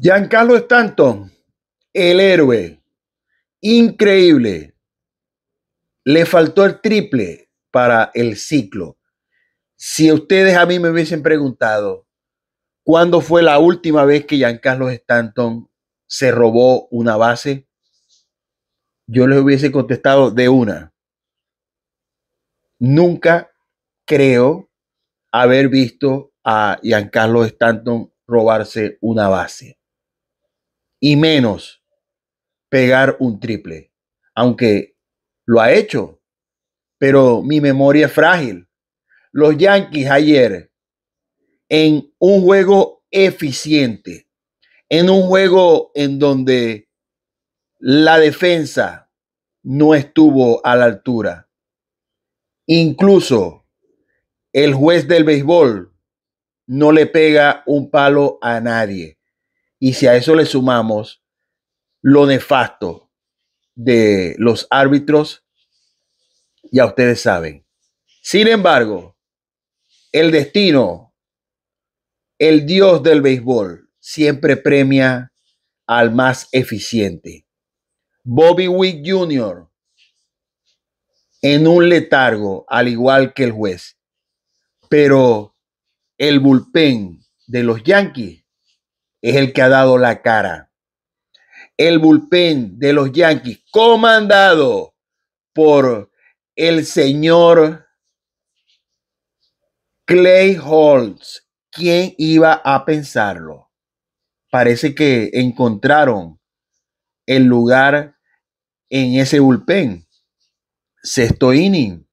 Giancarlo Stanton, el héroe, increíble. Le faltó el triple para el ciclo. Si ustedes a mí me hubiesen preguntado cuándo fue la última vez que Giancarlo Stanton se robó una base, yo les hubiese contestado de una. Nunca creo haber visto a Giancarlo Stanton robarse una base y menos pegar un triple, aunque lo ha hecho, pero mi memoria es frágil. Los Yankees ayer, en un juego eficiente, en un juego en donde la defensa no estuvo a la altura. Incluso el juez del béisbol no le pega un palo a nadie. Y si a eso le sumamos lo nefasto de los árbitros, ya ustedes saben. Sin embargo, el destino, el dios del béisbol, siempre premia al más eficiente. Bobby Wick Jr. en un letargo, al igual que el juez. Pero el bullpen de los Yankees es el que ha dado la cara. El bullpen de los Yankees, comandado por el señor Clay Holtz. ¿Quién iba a pensarlo? Parece que encontraron el lugar en ese bullpen. Sexto inning.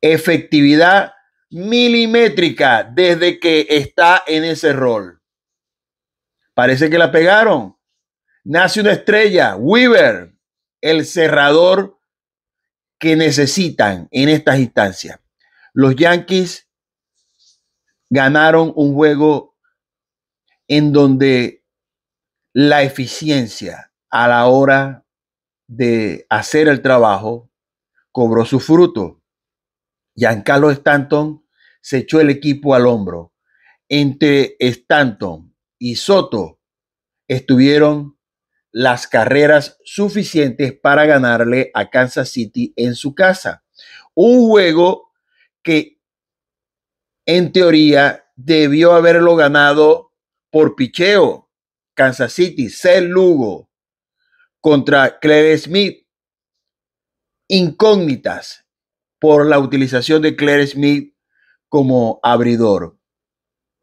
Efectividad milimétrica desde que está en ese rol. Parece que la pegaron. Nace una estrella, Weaver, el cerrador que necesitan en estas instancias. Los Yankees ganaron un juego en donde la eficiencia a la hora de hacer el trabajo cobró su fruto. Giancarlo Stanton se echó el equipo al hombro. Entre Stanton y Soto estuvieron las carreras suficientes para ganarle a Kansas City en su casa. Un juego que en teoría debió haberlo ganado por picheo. Kansas City, C. Lugo contra Claire Smith. Incógnitas por la utilización de Claire Smith como abridor.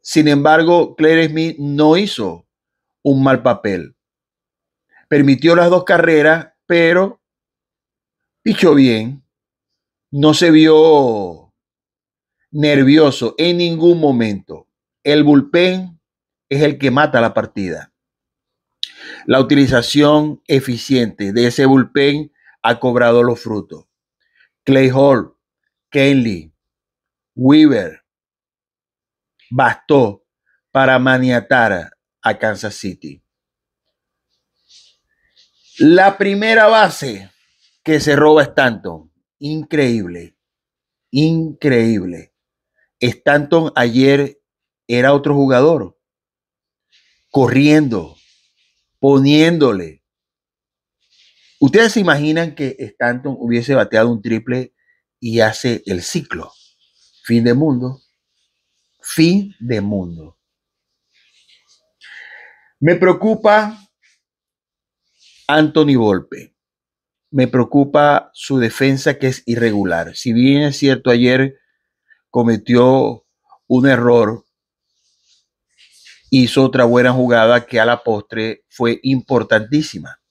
Sin embargo, Claire Smith no hizo un mal papel. Permitió las dos carreras, pero, pichó bien, no se vio nervioso en ningún momento. El bullpen es el que mata la partida. La utilización eficiente de ese bullpen ha cobrado los frutos. Clay Hall, Kenley, Weaver, bastó para maniatar Kansas City. La primera base que se roba Stanton. Increíble. Increíble. Stanton ayer era otro jugador. Corriendo. Poniéndole. Ustedes se imaginan que Stanton hubiese bateado un triple y hace el ciclo. Fin de mundo. Fin de mundo. Me preocupa Anthony Volpe. Me preocupa su defensa que es irregular. Si bien es cierto, ayer cometió un error, hizo otra buena jugada que a la postre fue importantísima.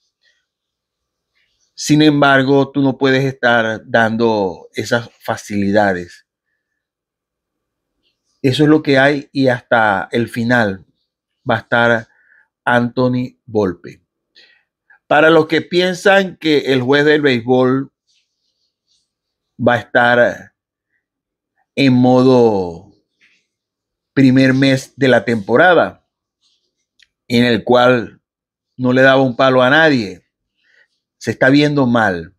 Sin embargo, tú no puedes estar dando esas facilidades. Eso es lo que hay y hasta el final va a estar Anthony Volpe. Para los que piensan que el juez del béisbol va a estar en modo primer mes de la temporada, en el cual no le daba un palo a nadie, se está viendo mal.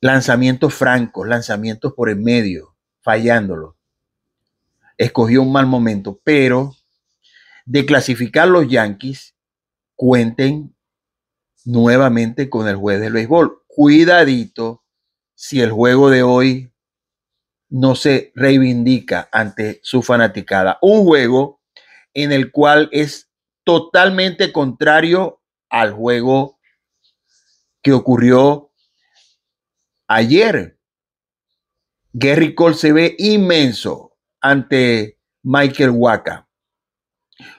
Lanzamientos francos, lanzamientos por el medio, fallándolo. Escogió un mal momento, pero de clasificar los Yankees cuenten nuevamente con el juez del béisbol. Cuidadito si el juego de hoy no se reivindica ante su fanaticada. Un juego en el cual es totalmente contrario al juego que ocurrió ayer. Gary Cole se ve inmenso ante Michael Waka.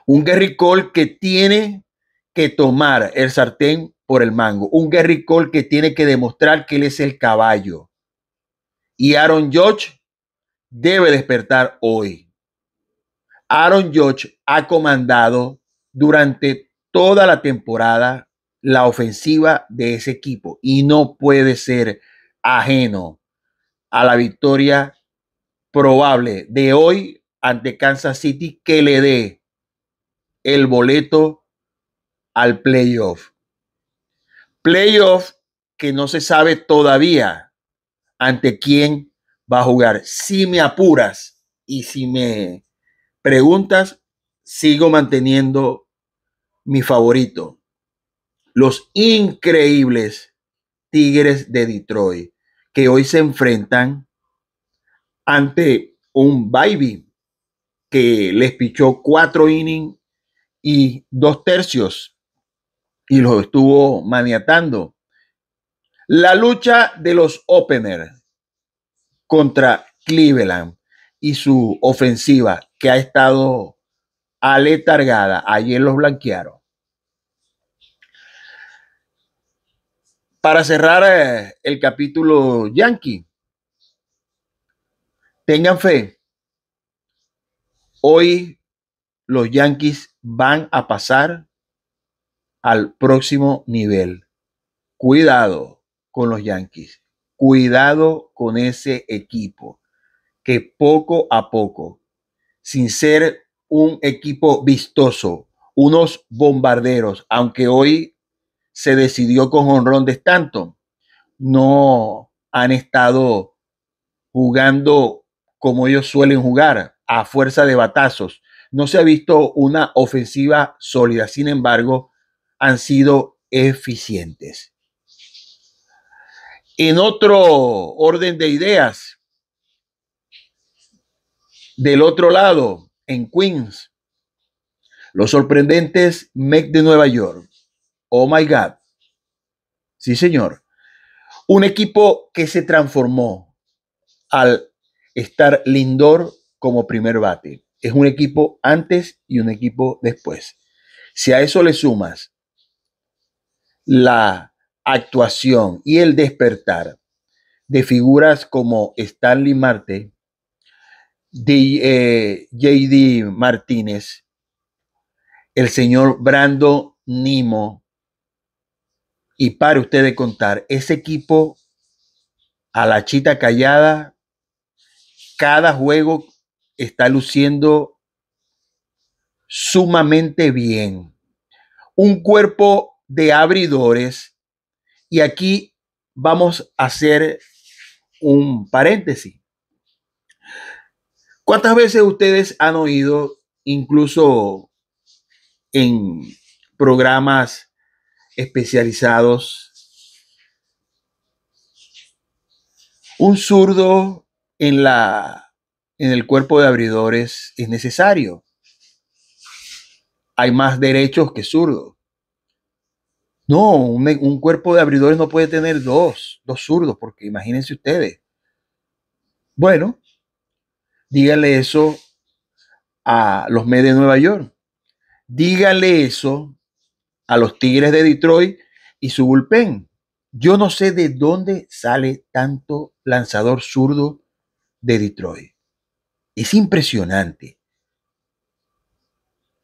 Un Gary que tiene que tomar el sartén por el mango. Un Gary que tiene que demostrar que él es el caballo. Y Aaron George debe despertar hoy. Aaron George ha comandado durante toda la temporada la ofensiva de ese equipo y no puede ser ajeno a la victoria probable de hoy ante Kansas City que le dé el boleto al playoff. Playoff que no se sabe todavía ante quién va a jugar. Si me apuras y si me preguntas, sigo manteniendo mi favorito. Los increíbles Tigres de Detroit, que hoy se enfrentan ante un Baby que les pichó cuatro innings y dos tercios y los estuvo maniatando. La lucha de los openers contra Cleveland y su ofensiva que ha estado aletargada. Ayer los blanquearon. Para cerrar eh, el capítulo Yankee, tengan fe. Hoy los Yankees van a pasar al próximo nivel. Cuidado con los Yankees. Cuidado con ese equipo que poco a poco, sin ser un equipo vistoso, unos bombarderos, aunque hoy se decidió con honrón de Stanton, no han estado jugando como ellos suelen jugar, a fuerza de batazos, no se ha visto una ofensiva sólida. Sin embargo, han sido eficientes. En otro orden de ideas, del otro lado, en Queens, los sorprendentes MEC de Nueva York. Oh my God. Sí, señor. Un equipo que se transformó al estar Lindor como primer bate es un equipo antes y un equipo después. Si a eso le sumas la actuación y el despertar de figuras como Stanley Marte, JD eh, Martínez, el señor Brando Nimo, y para usted de contar, ese equipo a la chita callada, cada juego está luciendo sumamente bien. Un cuerpo de abridores. Y aquí vamos a hacer un paréntesis. ¿Cuántas veces ustedes han oído, incluso en programas especializados, un zurdo en la en el cuerpo de abridores es necesario. Hay más derechos que zurdos. No, un, cuerpo de abridores no puede tener dos, dos zurdos, porque imagínense ustedes. Bueno, díganle eso a los Mets de Nueva York. Díganle eso a los Tigres de Detroit y su bullpen. Yo no sé de dónde sale tanto lanzador zurdo de Detroit. Es impresionante.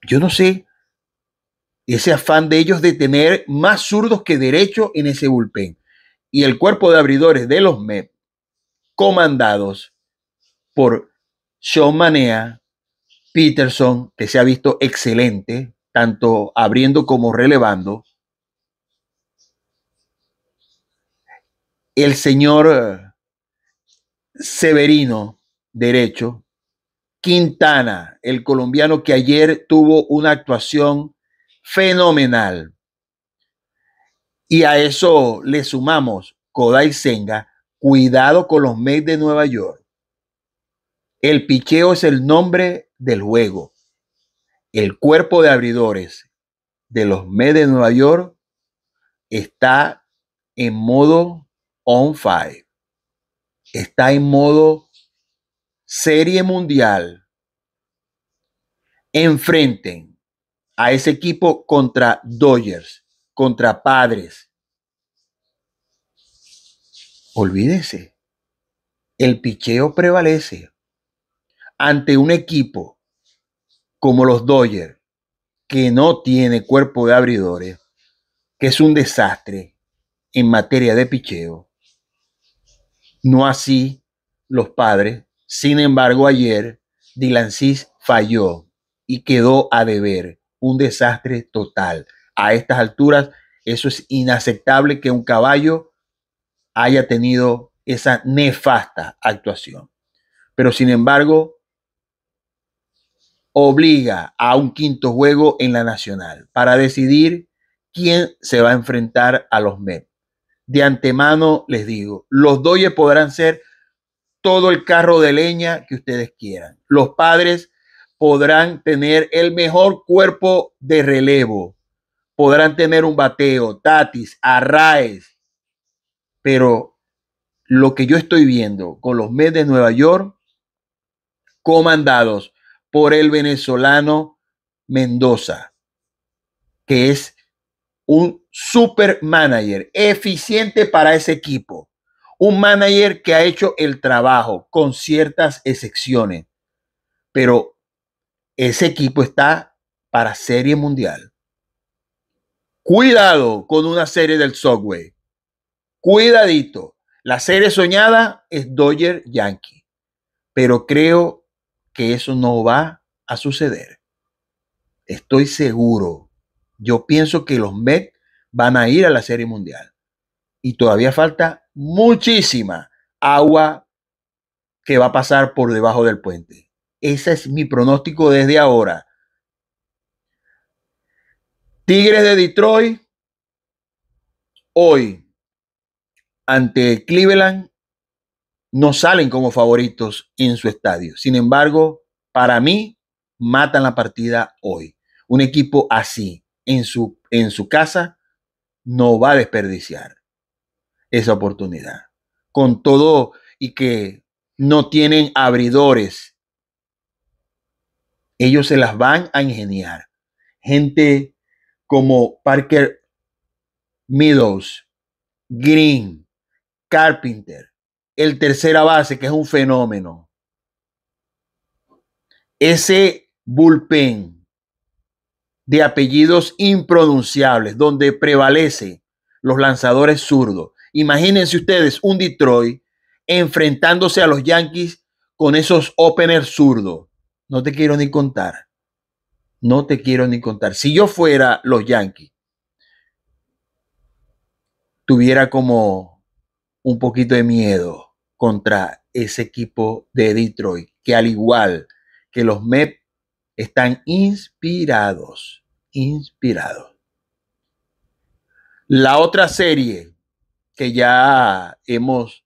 Yo no sé ese afán de ellos de tener más zurdos que derecho en ese bullpen. Y el cuerpo de abridores de los MEP, comandados por Sean Manea, Peterson, que se ha visto excelente, tanto abriendo como relevando. El señor eh, Severino, derecho, Quintana, el colombiano que ayer tuvo una actuación fenomenal. Y a eso le sumamos Kodai Senga, cuidado con los Mets de Nueva York. El picheo es el nombre del juego. El cuerpo de abridores de los Mets de Nueva York está en modo on fire. Está en modo Serie Mundial enfrenten a ese equipo contra Dodgers, contra Padres. Olvídese, el picheo prevalece ante un equipo como los Dodgers, que no tiene cuerpo de abridores, que es un desastre en materia de picheo. No así los padres sin embargo, ayer Dilancis falló y quedó a deber. Un desastre total. A estas alturas, eso es inaceptable que un caballo haya tenido esa nefasta actuación. Pero sin embargo, obliga a un quinto juego en la nacional para decidir quién se va a enfrentar a los Mets. De antemano les digo, los Doyes podrán ser todo el carro de leña que ustedes quieran. Los padres podrán tener el mejor cuerpo de relevo, podrán tener un bateo, tatis, arraes, pero lo que yo estoy viendo con los Mets de Nueva York, comandados por el venezolano Mendoza, que es un super manager eficiente para ese equipo. Un manager que ha hecho el trabajo con ciertas excepciones. Pero ese equipo está para serie mundial. Cuidado con una serie del Subway. Cuidadito. La serie soñada es Dodger Yankee. Pero creo que eso no va a suceder. Estoy seguro. Yo pienso que los Mets van a ir a la serie mundial. Y todavía falta muchísima agua que va a pasar por debajo del puente. Ese es mi pronóstico desde ahora. Tigres de Detroit hoy ante Cleveland no salen como favoritos en su estadio. Sin embargo, para mí matan la partida hoy. Un equipo así en su en su casa no va a desperdiciar esa oportunidad. Con todo y que no tienen abridores, ellos se las van a ingeniar. Gente como Parker Meadows, Green, Carpenter, el tercera base, que es un fenómeno. Ese bullpen de apellidos impronunciables, donde prevalece los lanzadores zurdos, Imagínense ustedes un Detroit enfrentándose a los Yankees con esos openers zurdos. No te quiero ni contar. No te quiero ni contar. Si yo fuera los Yankees, tuviera como un poquito de miedo contra ese equipo de Detroit, que al igual que los Mets están inspirados, inspirados. La otra serie que ya hemos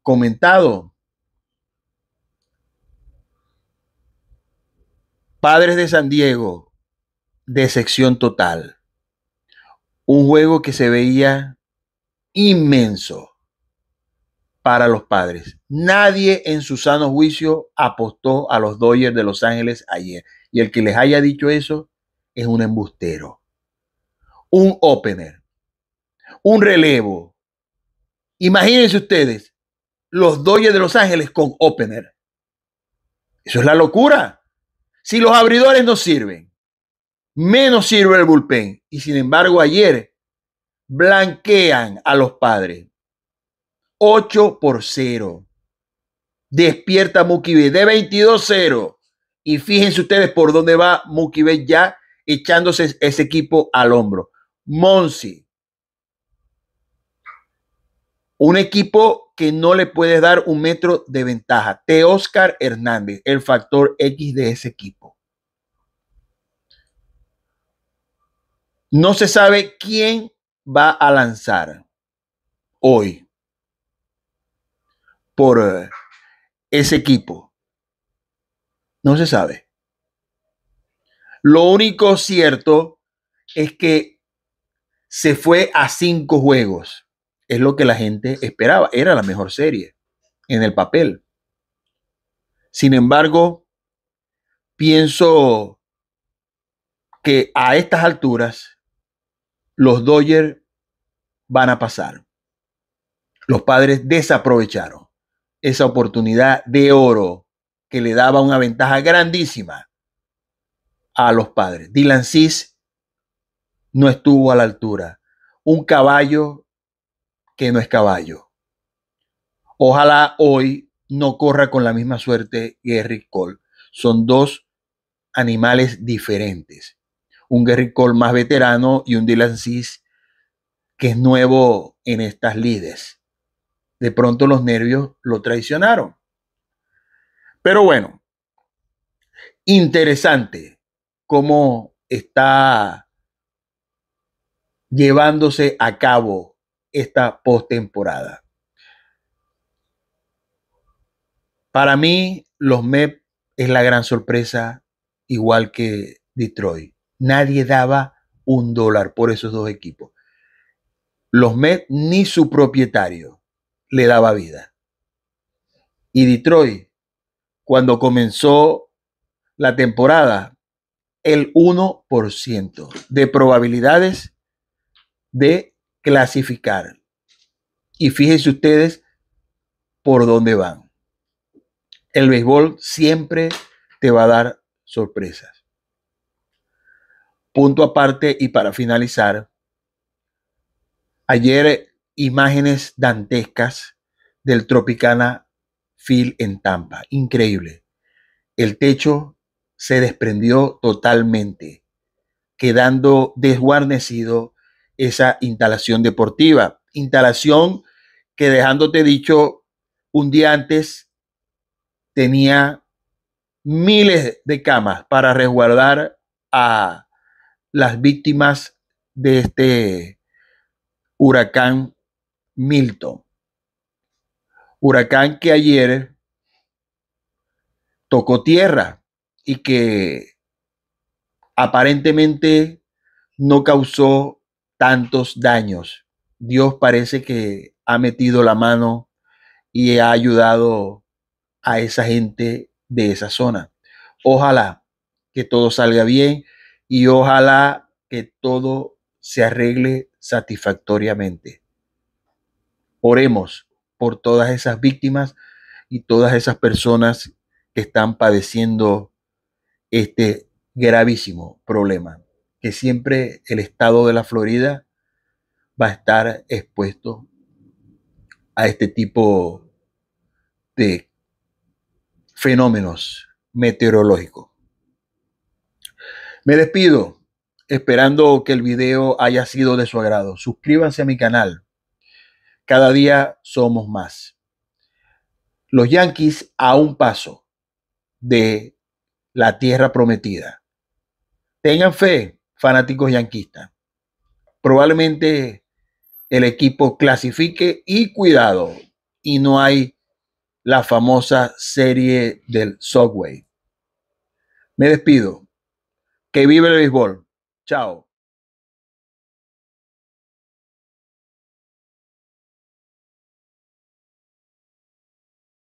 comentado. Padres de San Diego, de sección total. Un juego que se veía inmenso para los padres. Nadie en su sano juicio apostó a los Dodgers de Los Ángeles ayer. Y el que les haya dicho eso es un embustero. Un opener. Un relevo Imagínense ustedes los doyes de Los Ángeles con opener. Eso es la locura. Si los abridores no sirven, menos sirve el bullpen. Y sin embargo, ayer blanquean a los padres. 8 por 0. Despierta Mookie de 22-0. Y fíjense ustedes por dónde va Mookie ya echándose ese equipo al hombro. Monsi, un equipo que no le puedes dar un metro de ventaja. Te Oscar Hernández, el factor X de ese equipo. No se sabe quién va a lanzar hoy por eh, ese equipo. No se sabe. Lo único cierto es que se fue a cinco juegos es lo que la gente esperaba. Era la mejor serie en el papel. Sin embargo, pienso que a estas alturas los Dodgers van a pasar. Los padres desaprovecharon esa oportunidad de oro que le daba una ventaja grandísima a los padres. Dylan Cis no estuvo a la altura. Un caballo que no es caballo. Ojalá hoy no corra con la misma suerte Gary Cole. Son dos animales diferentes. Un Gary Cole más veterano y un Dylan Cis que es nuevo en estas lides. De pronto los nervios lo traicionaron. Pero bueno, interesante cómo está llevándose a cabo esta postemporada. Para mí, los MEP es la gran sorpresa, igual que Detroit. Nadie daba un dólar por esos dos equipos. Los Mets ni su propietario le daba vida. Y Detroit, cuando comenzó la temporada, el 1% de probabilidades de clasificar. Y fíjense ustedes por dónde van. El béisbol siempre te va a dar sorpresas. Punto aparte y para finalizar, ayer eh, imágenes dantescas del Tropicana Field en Tampa. Increíble. El techo se desprendió totalmente, quedando desguarnecido esa instalación deportiva. Instalación que dejándote dicho, un día antes tenía miles de camas para resguardar a las víctimas de este huracán Milton. Huracán que ayer tocó tierra y que aparentemente no causó tantos daños. Dios parece que ha metido la mano y ha ayudado a esa gente de esa zona. Ojalá que todo salga bien y ojalá que todo se arregle satisfactoriamente. Oremos por todas esas víctimas y todas esas personas que están padeciendo este gravísimo problema que siempre el estado de la Florida va a estar expuesto a este tipo de fenómenos meteorológicos. Me despido esperando que el video haya sido de su agrado. Suscríbanse a mi canal. Cada día somos más. Los Yankees a un paso de la tierra prometida. Tengan fe, fanáticos yanquistas. Probablemente el equipo clasifique y cuidado, y no hay la famosa serie del Subway. Me despido. Que vive el béisbol. Chao.